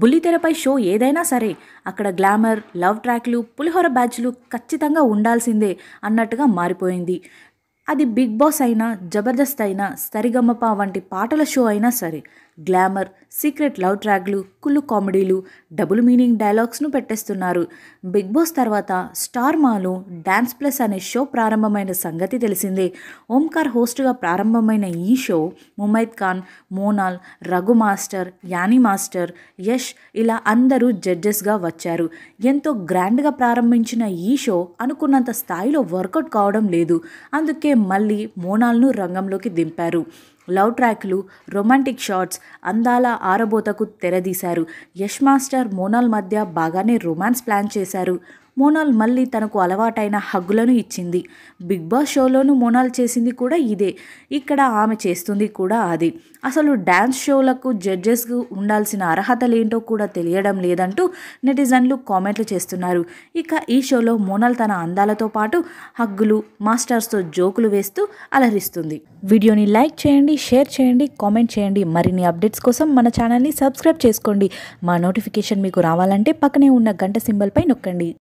బుల్లితెరపై show ఏదైనా సరే అక్కడ గ్లామర్ లవ్ ట్రాక్లు పులిహోర బ్యాచ్లు ఖచ్చితంగా ఉండాల్సిందే అన్నట్టుగా మారిపోయింది అది బిగ్ బాస్ అయినా జబర్దస్త్ అయినా సరిగమప వంటి పాటల షో అయినా సరే గ్లామర్ సీక్రెట్ లవ్ ట్రాక్లు కుళ్ళు కామెడీలు డబుల్ మీనింగ్ డైలాగ్స్ను పెట్టేస్తున్నారు బిగ్ బాస్ తర్వాత స్టార్ మాలో డ్యాన్స్ ప్లస్ అనే షో ప్రారంభమైన సంగతి తెలిసిందే ఓంకార్ హోస్ట్గా ప్రారంభమైన ఈ show Mumaith Khan Monal Raghu master Annie master Yash ఇలా అందరూ జడ్జెస్గా వచ్చారు ఎంతో గ్రాండ్గా ప్రారంభించిన ఈ షో అనుకున్నంత స్థాయిలో వర్కౌట్ కావడం లేదు అందుకే మళ్ళీ మోనాల్ను రంగంలోకి దింపారు లవ్ ట్రాక్లు రొమాంటిక్ షాట్స్ అందాల ఆరబోతకు తెరదీశారు యష్ మాస్టర్ మోనాల్ మధ్య బాగానే రొమాన్స్ ప్లాన్ చేశారు మోనాల్ మళ్ళీ తనకు అలవాటైన హగ్గులను ఇచ్చింది బిగ్ బాస్ షోలోనూ మోనాల్ చేసింది కూడా ఇదే ఇక్కడ ఆమె చేస్తుంది కూడా అది అసలు డ్యాన్స్ షోలకు జడ్జెస్కు ఉండాల్సిన అర్హతలేంటో కూడా తెలియడం లేదంటూ నెటిజన్లు కామెంట్లు చేస్తున్నారు ఇక ఈ షోలో మోనాల్ తన అందాలతో పాటు హగ్గులు మాస్టర్స్తో జోకులు వేస్తూ అలరిస్తుంది వీడియోని లైక్ చేయండి షేర్ చేయండి కామెంట్ చేయండి మరిన్ని అప్డేట్స్ కోసం మన ఛానల్ని సబ్స్క్రైబ్ చేసుకోండి మా నోటిఫికేషన్ మీకు రావాలంటే పక్కనే ఉన్న గంట సింబల్పై నొక్కండి